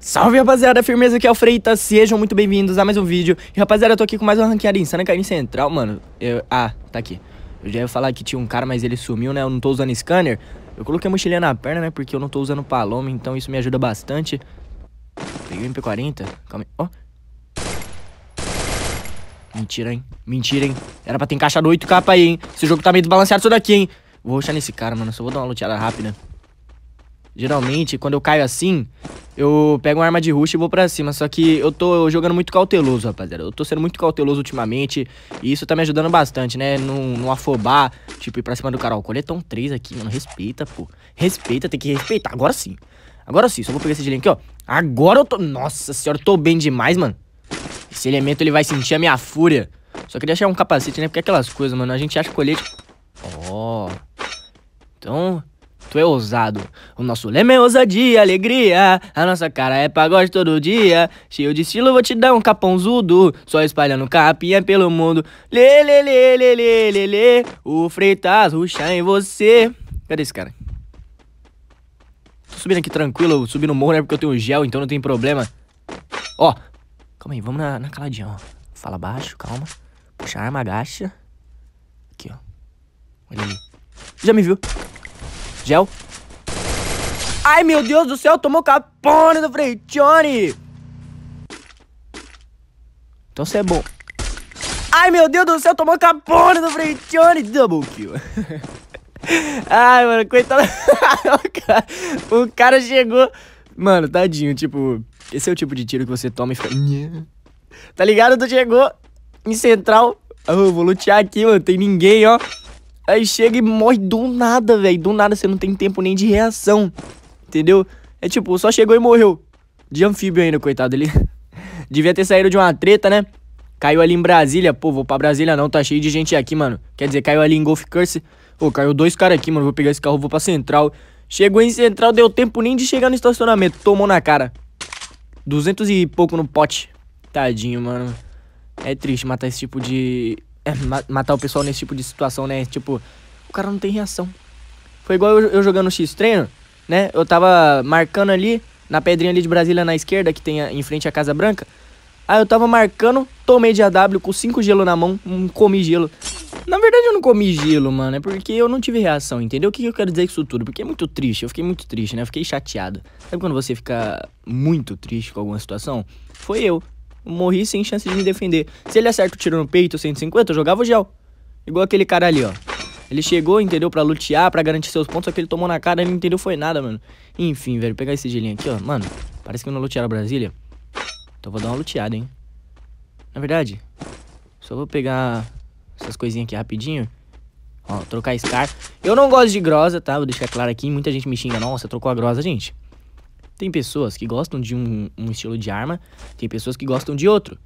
Salve rapaziada, firmeza aqui é o Freitas, sejam muito bem-vindos a mais um vídeo E rapaziada, eu tô aqui com mais uma ranqueada insana, Carim Central, mano eu... Ah, tá aqui Eu já ia falar que tinha um cara, mas ele sumiu, né, eu não tô usando scanner Eu coloquei a mochilinha na perna, né, porque eu não tô usando paloma, então isso me ajuda bastante Peguei o MP40, calma aí, ó Mentira, hein? Mentira, hein? Era pra ter encaixado 8 capa aí, hein? Esse jogo tá meio desbalanceado isso daqui, hein? Vou ruxar nesse cara, mano. Só vou dar uma luteada rápida. Geralmente, quando eu caio assim, eu pego uma arma de rush e vou pra cima. Só que eu tô jogando muito cauteloso, rapaziada. Eu tô sendo muito cauteloso ultimamente. E isso tá me ajudando bastante, né? Não, não afobar, tipo, ir pra cima do cara. Ó, coletão 3 aqui, mano. Respeita, pô. Respeita, tem que respeitar. Agora sim. Agora sim. Só vou pegar esse gelinho aqui, ó. Agora eu tô... Nossa senhora, eu tô bem demais, mano. Esse elemento ele vai sentir a minha fúria. Só queria achar um capacete, né? Porque é aquelas coisas, mano. A gente acha colete. Ó. Oh. Então, tu é ousado. O nosso lema é ousadia, alegria. A nossa cara é pagode todo dia. Cheio de estilo, vou te dar um capãozudo. Só espalhando capinha pelo mundo. Lê, lê, lê, lê, lê, lê, lê. O Freitas ruxa em você. Cadê esse cara? Tô subindo aqui tranquilo, subindo o morro, né? Porque eu tenho gel, então não tem problema. Ó, Calma aí, vamos na, na caladinha, ó. Fala baixo, calma. Puxa a arma, agacha. Aqui, ó. Olha ali. Já me viu. Gel. Ai, meu Deus do céu, tomou capone do Freitione. Então você é bom. Ai, meu Deus do céu, tomou capone do Freitione. Double kill. Ai, mano, coitado. o cara chegou... Mano, tadinho, tipo... Esse é o tipo de tiro que você toma e fica. Tá ligado? Tu chegou em central. Ah, eu vou lutear aqui, mano. Tem ninguém, ó. Aí chega e morre do nada, velho. Do nada você não tem tempo nem de reação. Entendeu? É tipo, só chegou e morreu. De anfíbio ainda, coitado. Ele devia ter saído de uma treta, né? Caiu ali em Brasília. Pô, vou pra Brasília não. Tá cheio de gente aqui, mano. Quer dizer, caiu ali em Golf Curse. Pô, caiu dois caras aqui, mano. Vou pegar esse carro, vou pra central. Chegou em central, deu tempo nem de chegar no estacionamento. Tomou na cara. 200 e pouco no pote. Tadinho, mano. É triste matar esse tipo de. É, matar o pessoal nesse tipo de situação, né? Tipo, o cara não tem reação. Foi igual eu, eu jogando X-Treino, né? Eu tava marcando ali, na pedrinha ali de Brasília na esquerda, que tem a, em frente à Casa Branca. Aí eu tava marcando, tomei de AW com 5 gelo na mão, um comi gelo. Na verdade, eu não comi gelo, mano. É porque eu não tive reação, entendeu? O que eu quero dizer com isso tudo? Porque é muito triste. Eu fiquei muito triste, né? Eu fiquei chateado. Sabe quando você fica muito triste com alguma situação? Foi eu. morri sem chance de me defender. Se ele acerta o tiro no peito, 150, eu jogava o gel. Igual aquele cara ali, ó. Ele chegou, entendeu? Pra lutear, pra garantir seus pontos, só que ele tomou na cara, ele não entendeu foi nada, mano. Enfim, velho, pegar esse gelinho aqui, ó. Mano, parece que eu não lutearam Brasília. Então vou dar uma luteada, hein. Na verdade, só vou pegar essas coisinhas aqui rapidinho. Ó, trocar Scar. Eu não gosto de Grosa, tá? Vou deixar claro aqui. Muita gente me xinga. Nossa, trocou a Grosa, gente. Tem pessoas que gostam de um, um estilo de arma. Tem pessoas que gostam de outro.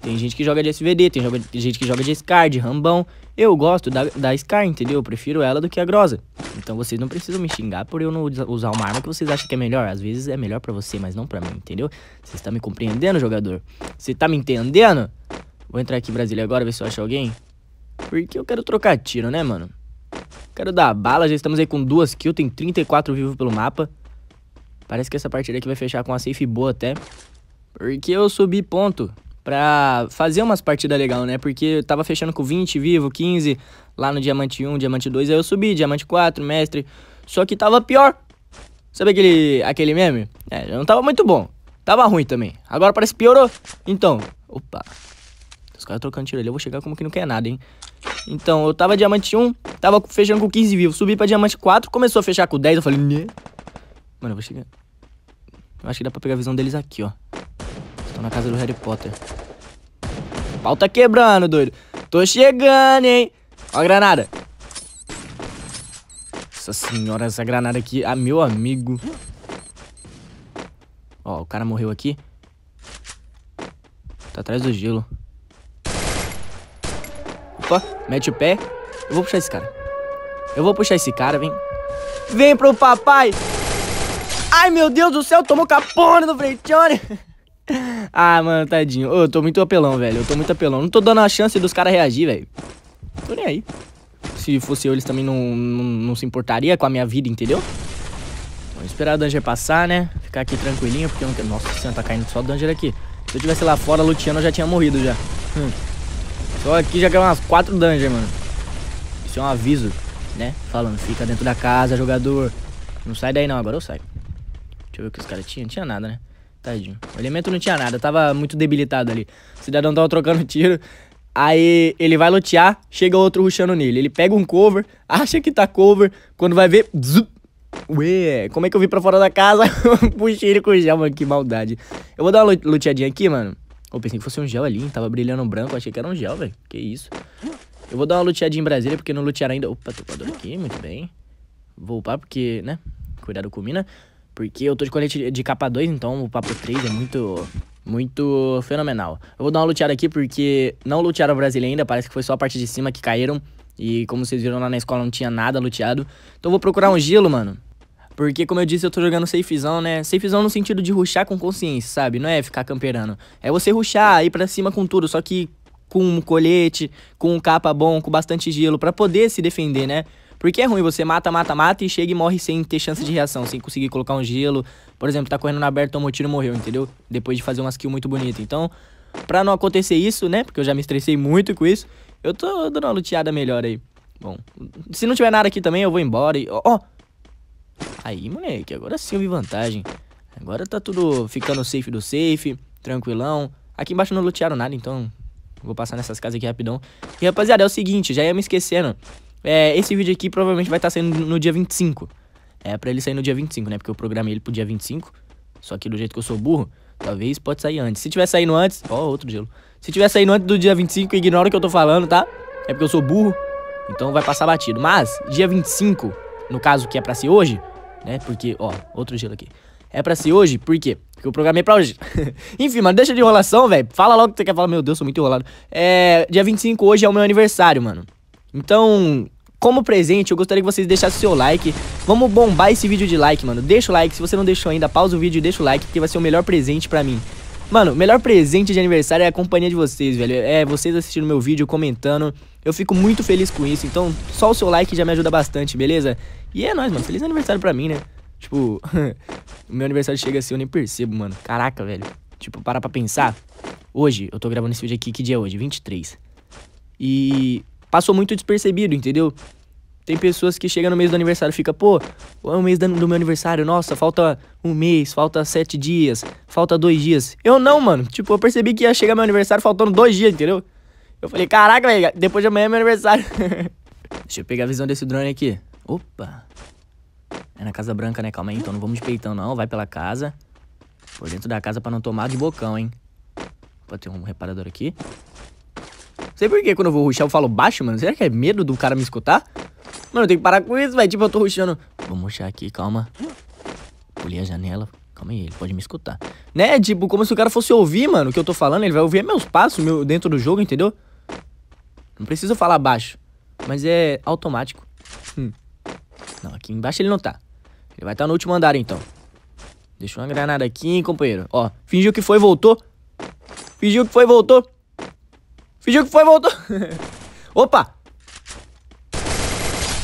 Tem gente que joga de SVD. Tem, joga, tem gente que joga de Scar, de Rambão. Eu gosto da, da Scar, entendeu? Eu prefiro ela do que a Grosa. Então vocês não precisam me xingar por eu não usar uma arma que vocês acham que é melhor. Às vezes é melhor para você, mas não para mim, entendeu? Você está me compreendendo, jogador? Você está me entendendo? Vou entrar aqui em Brasília agora, ver se eu acho alguém. Porque eu quero trocar tiro, né, mano? Quero dar bala, já estamos aí com duas kills, tem 34 vivos pelo mapa. Parece que essa partida aqui vai fechar com uma safe boa até. Porque eu subi ponto pra fazer umas partidas legais, né? Porque eu tava fechando com 20 vivo, 15, lá no Diamante 1, Diamante 2, aí eu subi, Diamante 4, Mestre. Só que tava pior. Sabe aquele, aquele meme? É, não tava muito bom. Tava ruim também. Agora parece que piorou. Então, opa, os caras trocando tiro ali. Eu vou chegar como que não quer nada, hein? Então, eu tava diamante 1, tava fechando com 15 vivos. Subi pra diamante 4, começou a fechar com 10. Eu falei, né? Mano, eu vou chegar. Eu acho que dá pra pegar a visão deles aqui, ó. Estão na casa do Harry Potter. O pau tá quebrando, doido. Tô chegando, hein? Ó a granada. Nossa senhora, essa granada aqui. Ah, meu amigo. Ó, o cara morreu aqui. Tá atrás do gelo. Opa, mete o pé. Eu vou puxar esse cara. Eu vou puxar esse cara, vem. Vem pro papai! Ai, meu Deus do céu, tomou capone no Frentione! ah, mano, tadinho. eu tô muito apelão, velho. Eu tô muito apelão. Não tô dando a chance dos caras reagir, velho. Tô nem aí. Se fosse eu, eles também não, não, não se importaria com a minha vida, entendeu? Vamos esperar o Danger passar, né? Ficar aqui tranquilinho, porque eu não quero... Nossa, tá caindo só o Danger aqui. Se eu tivesse lá fora luteando, eu já tinha morrido já. Hum. Só aqui já caiu umas 4 dungeons, mano. Isso é um aviso, né? Falando, fica dentro da casa, jogador. Não sai daí não, agora eu saio. Deixa eu ver o que os caras tinham. Não tinha nada, né? Tadinho. O elemento não tinha nada, tava muito debilitado ali. O cidadão tava trocando tiro. Aí ele vai lutear, chega outro rushando nele. Ele pega um cover, acha que tá cover, quando vai ver. Zup, ué, como é que eu vim pra fora da casa? Puxei ele com o gel, mano, que maldade. Eu vou dar uma luteadinha aqui, mano. Eu pensei que fosse um gel ali, tava brilhando branco, achei que era um gel, velho. Que isso. Eu vou dar uma luteadinha em Brasília, porque não lutearam ainda. Opa, tô topador aqui, muito bem. Vou upar porque, né? Cuidado com mina. Porque eu tô de colete de capa 2, então o papo 3 é muito muito fenomenal. Eu vou dar uma luteada aqui porque não lutearam o Brasília ainda, parece que foi só a parte de cima que caíram. E como vocês viram lá na escola não tinha nada luteado. Então eu vou procurar um gelo, mano. Porque, como eu disse, eu tô jogando safezão, né? Safezão no sentido de ruxar com consciência, sabe? Não é ficar camperando. É você ruxar, ir pra cima com tudo, só que com um colete, com um capa bom, com bastante gelo, para poder se defender, né? Porque é ruim, você mata, mata, mata e chega e morre sem ter chance de reação, sem conseguir colocar um gelo. Por exemplo, tá correndo na aberta, tomou tiro e morreu, entendeu? Depois de fazer umas kills muito bonitas. Então, pra não acontecer isso, né? Porque eu já me estressei muito com isso, eu tô dando uma luteada melhor aí. Bom, se não tiver nada aqui também, eu vou embora e... Ó, oh, Aí, moleque, agora sim eu vi vantagem. Agora tá tudo ficando safe do safe, tranquilão. Aqui embaixo não lutearam nada, então vou passar nessas casas aqui rapidão. E, rapaziada, é o seguinte, já ia me esquecendo. É, esse vídeo aqui provavelmente vai estar tá saindo no dia 25. É, pra ele sair no dia 25, né? Porque eu programei ele pro dia 25. Só que do jeito que eu sou burro, talvez pode sair antes. Se tiver saindo antes... Ó, oh, outro gelo. Se tiver saindo antes do dia 25, ignora o que eu tô falando, tá? É porque eu sou burro. Então vai passar batido. Mas, dia 25 no caso que é pra ser hoje, né? Porque, ó, outro gelo aqui. É pra ser hoje, por quê? Porque eu programei pra hoje. Enfim, mano, deixa de enrolação, velho. Fala logo o que você quer falar. Meu Deus, sou muito enrolado. É, dia 25 hoje é o meu aniversário, mano. Então, como presente, eu gostaria que vocês deixassem seu like. Vamos bombar esse vídeo de like, mano. Deixa o like. Se você não deixou ainda, pausa o vídeo e deixa o like, porque vai ser o melhor presente pra mim. Mano, o melhor presente de aniversário é a companhia de vocês, velho. É vocês assistindo meu vídeo, comentando. Eu fico muito feliz com isso. Então, só o seu like já me ajuda bastante, beleza? E é nóis, mano. Feliz aniversário pra mim, né? Tipo, o meu aniversário chega assim, eu nem percebo, mano. Caraca, velho. Tipo, parar pra pensar. Hoje, eu tô gravando esse vídeo aqui, que dia é hoje? 23. E passou muito despercebido, entendeu? Tem pessoas que chegam no mês do aniversário e fica, pô, é o mês do meu aniversário, nossa, falta um mês, falta sete dias, falta dois dias. Eu não, mano. Tipo, eu percebi que ia chegar meu aniversário faltando dois dias, entendeu? Eu falei, caraca, velho, depois de amanhã é meu aniversário. Deixa eu pegar a visão desse drone aqui. Opa! É na Casa Branca, né? Calma aí, então não vamos de peitão, não. Vai pela casa. Por dentro da casa pra não tomar de bocão, hein? Pode ter um reparador aqui sei por que quando eu vou ruxar eu falo baixo, mano. Será que é medo do cara me escutar? Mano, eu tenho que parar com isso, velho. Tipo, eu tô ruxando. Vamos ruxar aqui, calma. Pulei a janela. Calma aí, ele pode me escutar. Né? Tipo, como se o cara fosse ouvir, mano, o que eu tô falando. Ele vai ouvir meus passos meu, dentro do jogo, entendeu? Não precisa falar baixo. Mas é automático. Hum. Não, aqui embaixo ele não tá. Ele vai estar tá no último andar, então. Deixou uma granada aqui, hein, companheiro. Ó, fingiu que foi, voltou. Fingiu que foi, voltou. Fingiu que foi, voltou. Opa!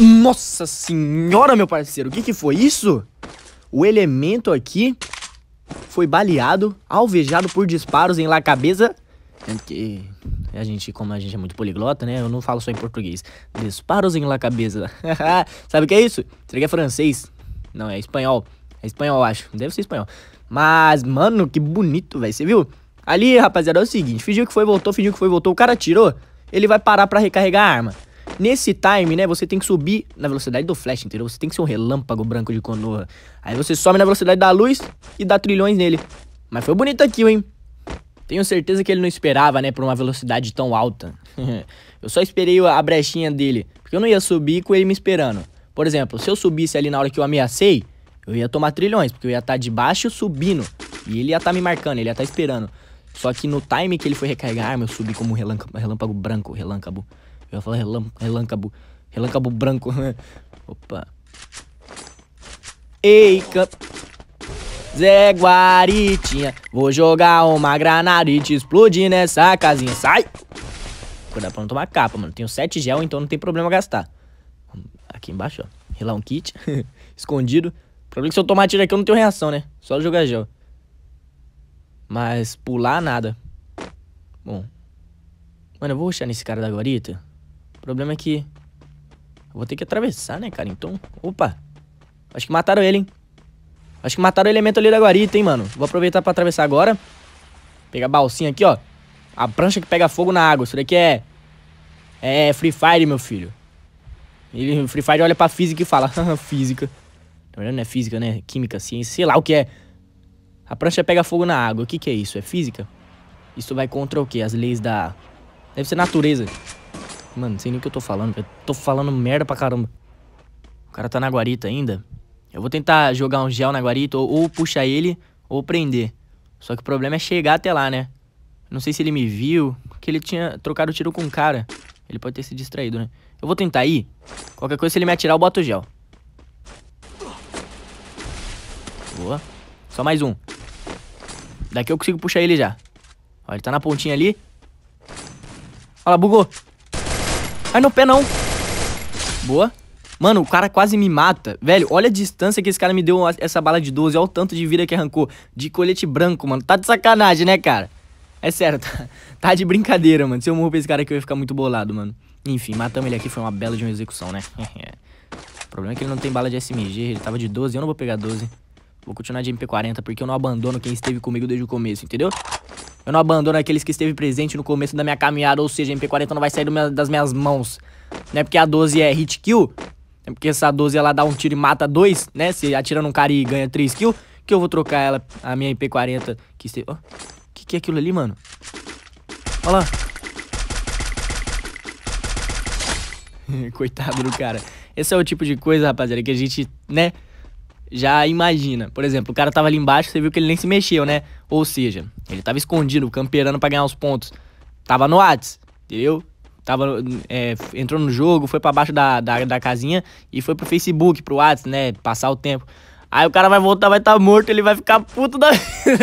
Nossa senhora, meu parceiro, o que que foi isso? O elemento aqui foi baleado, alvejado por disparos em La Cabeça. Porque é a gente, como a gente é muito poliglota, né? Eu não falo só em português. Disparos em La Cabeça. Sabe o que é isso? Será que é francês? Não, é espanhol. É espanhol, acho. Deve ser espanhol. Mas, mano, que bonito, velho. Você viu? Ali, rapaziada, é o seguinte, fingiu que foi, voltou, fingiu que foi, voltou, o cara tirou, ele vai parar pra recarregar a arma. Nesse time, né, você tem que subir na velocidade do flash, entendeu? Você tem que ser um relâmpago branco de Konoha. Aí você some na velocidade da luz e dá trilhões nele. Mas foi bonito aqui, hein? Tenho certeza que ele não esperava, né, por uma velocidade tão alta. eu só esperei a brechinha dele, porque eu não ia subir com ele me esperando. Por exemplo, se eu subisse ali na hora que eu ameacei, eu ia tomar trilhões, porque eu ia estar tá de baixo subindo. E ele ia estar tá me marcando, ele ia estar tá esperando. Só que no time que ele foi recarregar a ah, arma, eu subi como relâmpago, relâmpago branco, relâmpago. Eu ia falar relâmpago, relâmpago branco. Opa. Ei, camp... Zé Guaritinha, vou jogar uma granada e te explodir nessa casinha. Sai! Cuidado pra não tomar capa, mano. Tenho 7 gel, então não tem problema gastar. Aqui embaixo, ó. Relar um kit. Escondido. O problema é que se eu tomar tiro aqui eu não tenho reação, né? Só jogar gel. Mas pular nada. Bom. Mano, eu vou ruxar nesse cara da guarita. O problema é que... Eu vou ter que atravessar, né, cara? Então... Opa! Acho que mataram ele, hein? Acho que mataram o elemento ali da guarita, hein, mano. Vou aproveitar pra atravessar agora. Pegar a balsinha aqui, ó. A prancha que pega fogo na água. Isso daqui é... É Free Fire, meu filho. Ele, Free Fire olha pra física e fala... física. Na tá verdade não é física, né? Química, ciência, sei lá o que é. A prancha pega fogo na água. O que, que é isso? É física? Isso vai contra o quê? As leis da... Deve ser natureza. Mano, não sei nem o que eu tô falando. Eu tô falando merda pra caramba. O cara tá na guarita ainda. Eu vou tentar jogar um gel na guarita, ou, ou puxar ele, ou prender. Só que o problema é chegar até lá, né? Não sei se ele me viu, porque ele tinha trocado o tiro com o um cara. Ele pode ter se distraído, né? Eu vou tentar ir. Qualquer coisa, se ele me atirar, eu boto o gel. Boa. Só mais um. Daqui eu consigo puxar ele já. Ó, ele tá na pontinha ali. Olha lá, bugou. Ai, no pé não. Boa. Mano, o cara quase me mata. Velho, olha a distância que esse cara me deu essa bala de 12. Olha o tanto de vida que arrancou. De colete branco, mano. Tá de sacanagem, né, cara? É sério, tá, tá de brincadeira, mano. Se eu morro pra esse cara aqui, eu ia ficar muito bolado, mano. Enfim, matamos ele aqui. Foi uma bela de uma execução, né? o problema é que ele não tem bala de SMG. Ele tava de 12. Eu não vou pegar 12. Vou continuar de MP40 porque eu não abandono quem esteve comigo desde o começo, entendeu? Eu não abandono aqueles que esteve presente no começo da minha caminhada, ou seja, a MP40 não vai sair minha, das minhas mãos. Não é porque a 12 é hit kill, é porque essa 12 ela dá um tiro e mata dois, né? Se atira num cara e ganha 3 kills, que eu vou trocar ela, a minha MP40 que esteve... Ó, oh, que que é aquilo ali, mano? Olha lá. Coitado do cara. Esse é o tipo de coisa, rapaziada, que a gente, né já imagina. Por exemplo, o cara tava ali embaixo, você viu que ele nem se mexeu, né? Ou seja, ele tava escondido, camperando para ganhar os pontos. Tava no Whats, entendeu? Tava, é, entrou no jogo, foi para baixo da, da, da, casinha e foi pro Facebook, pro Whats, né? Passar o tempo. Aí o cara vai voltar, vai estar tá morto, ele vai ficar puto da.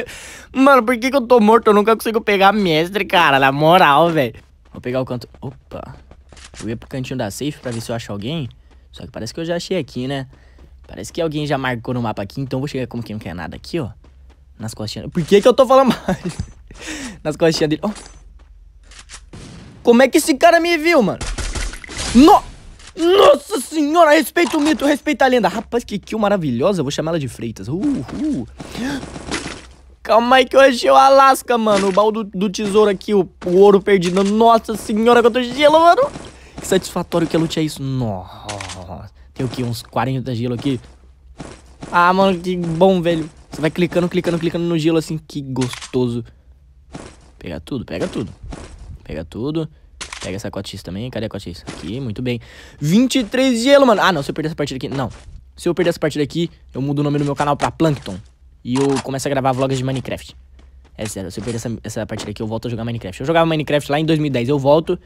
Mano, por que, que eu tô morto? Eu nunca consigo pegar mestre, cara. Na moral, velho. Vou pegar o canto. Opa! Eu ia pro cantinho da safe pra ver se eu acho alguém. Só que parece que eu já achei aqui, né? Parece que alguém já marcou no mapa aqui, então eu vou chegar como quem não quer nada aqui, ó. Nas costinhas. Por que que eu tô falando mais? Nas costinhas dele. Ó. Oh. Como é que esse cara me viu, mano? No... Nossa senhora, respeita o mito, respeita a lenda. Rapaz, que kill maravilhosa. Eu vou chamar ela de Freitas. Uhul. Calma aí que eu achei é o Alasca, mano. O baú do, do tesouro aqui, o, o, ouro perdido. Nossa senhora, quanto gelo, mano. Que satisfatório que a luta é isso. Nossa. Tem o quê? Uns 40 gelo aqui. Ah, mano, que bom, velho. Você vai clicando, clicando, clicando no gelo assim. Que gostoso. Pega tudo, pega tudo. Pega tudo. Pega essa cotis também. Cadê a cotis? Aqui, muito bem. 23 gelo, mano. Ah, não. Se eu perder essa partida aqui... Não. Se eu perder essa partida aqui, eu mudo o nome do meu canal pra Plankton. E eu começo a gravar vlogs de Minecraft. É sério, se eu perder essa, essa partida aqui, eu volto a jogar Minecraft. Eu jogava Minecraft lá em 2010. Eu volto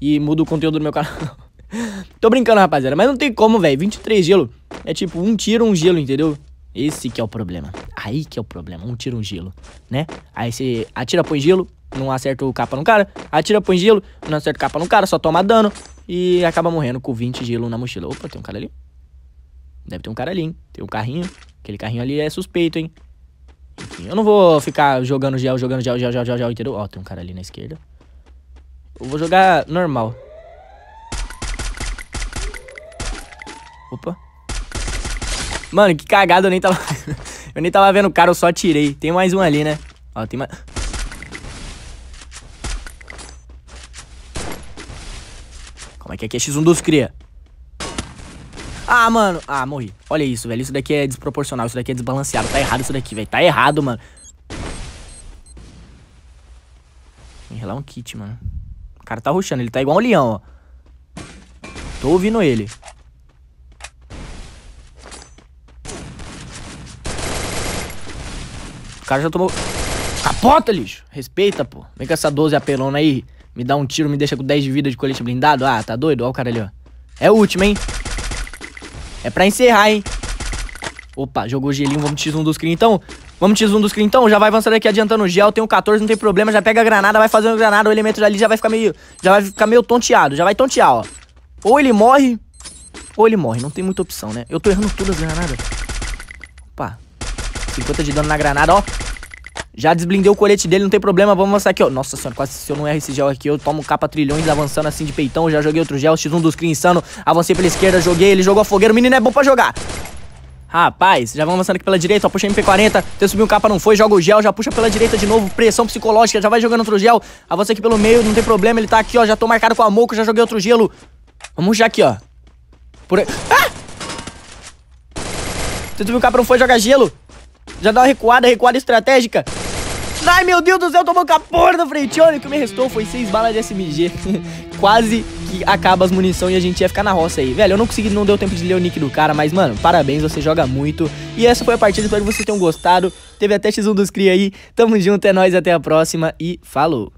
e mudo o conteúdo do meu canal. Tô brincando, rapaziada. Mas não tem como, velho. 23 gelo é tipo um tiro, um gelo, entendeu? Esse que é o problema. Aí que é o problema. Um tiro, um gelo, né? Aí você atira, põe gelo, não acerta o capa no cara. Atira, põe gelo, não acerta o capa no cara, só toma dano. E acaba morrendo com 20 gelo na mochila. Opa, tem um cara ali. Deve ter um cara ali, hein? Tem um carrinho. Aquele carrinho ali é suspeito, hein? Enfim, eu não vou ficar jogando gel, jogando gel, gel, gel, gel, gel, entendeu? Ó, tem um cara ali na esquerda. Eu vou jogar normal. Opa. Mano, que cagada, eu nem tava... eu nem tava vendo o cara, eu só tirei. Tem mais um ali, né? Ó, tem mais... Como é que aqui é, é X1 dos cria? Ah, mano. Ah, morri. Olha isso, velho. Isso daqui é desproporcional. Isso daqui é desbalanceado. Tá errado isso daqui, velho. Tá errado, mano. relar um kit, mano. O cara tá ruxando. Ele tá igual um leão, ó. Tô ouvindo ele. O cara já tomou. Capota, lixo! Respeita, pô. Vem com essa 12 apelona aí. Me dá um tiro, me deixa com 10 de vida de colete blindado. Ah, tá doido? Olha o cara ali, ó. É o último, hein? É pra encerrar, hein? Opa, jogou gelinho, vamos x1 dos cri então. Vamos x1 dos cri então, já vai avançando aqui adiantando o gel, tem um 14, não tem problema, já pega a granada, vai fazendo granada, o elemento ali já vai ficar meio já vai ficar meio tonteado, já vai tontear, ó. Ou ele morre, ou ele morre, não tem muita opção, né? Eu tô errando todas as granadas. 50 de dano na granada, ó. Já desblindei o colete dele, não tem problema, vamos avançar aqui, ó. Nossa senhora, quase se eu não erro esse gel aqui, eu tomo capa trilhões avançando assim de peitão. Já joguei outro gel, X1 dos Kree insano. Avancei pela esquerda, joguei, ele jogou a fogueira. O menino é bom pra jogar. Rapaz, já vamos avançando aqui pela direita, ó, puxa MP40, teu subiu um capa, não foi, joga o gel, já puxa pela direita de novo, pressão psicológica, já vai jogando outro gel, avança aqui pelo meio, não tem problema, ele tá aqui, ó, já tô marcado com a moco, já joguei outro gelo. Vamos já aqui, ó. Por aí. Ah! Teu subiu um capa, não foi, joga gelo. Já dá uma recuada, recuada estratégica. Ai, meu Deus do céu, tomou com a porra do frente. Olha, o que me restou foi seis balas de SMG. Quase que acaba as munições e a gente ia ficar na roça aí. Velho, eu não consegui, não deu tempo de ler o nick do cara, mas, mano, parabéns, você joga muito. E essa foi a partida, espero que vocês tenham gostado. Teve até X1 dos Cria aí. Tamo junto, é nóis, até a próxima e falou!